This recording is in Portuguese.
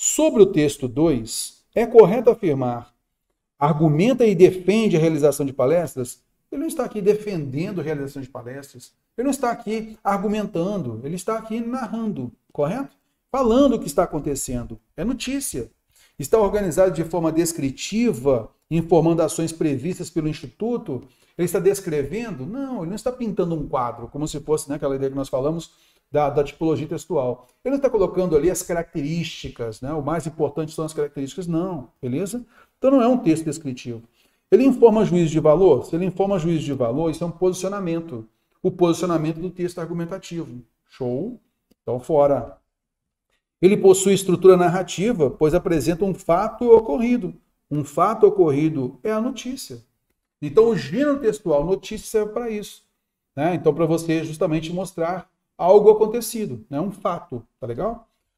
Sobre o texto 2, é correto afirmar, argumenta e defende a realização de palestras? Ele não está aqui defendendo a realização de palestras, ele não está aqui argumentando, ele está aqui narrando, correto? Falando o que está acontecendo. É notícia. Está organizado de forma descritiva informando ações previstas pelo Instituto, ele está descrevendo? Não, ele não está pintando um quadro, como se fosse né, aquela ideia que nós falamos da, da tipologia textual. Ele está colocando ali as características, né? o mais importante são as características, não, beleza? Então não é um texto descritivo. Ele informa juízo de valor? Se ele informa juízo de valor, isso é um posicionamento. O posicionamento do texto argumentativo. Show? Então, fora. Ele possui estrutura narrativa, pois apresenta um fato ocorrido, um fato ocorrido é a notícia. Então, o gênero textual notícia serve para isso. Né? Então, para você justamente mostrar algo acontecido, né? um fato, tá legal?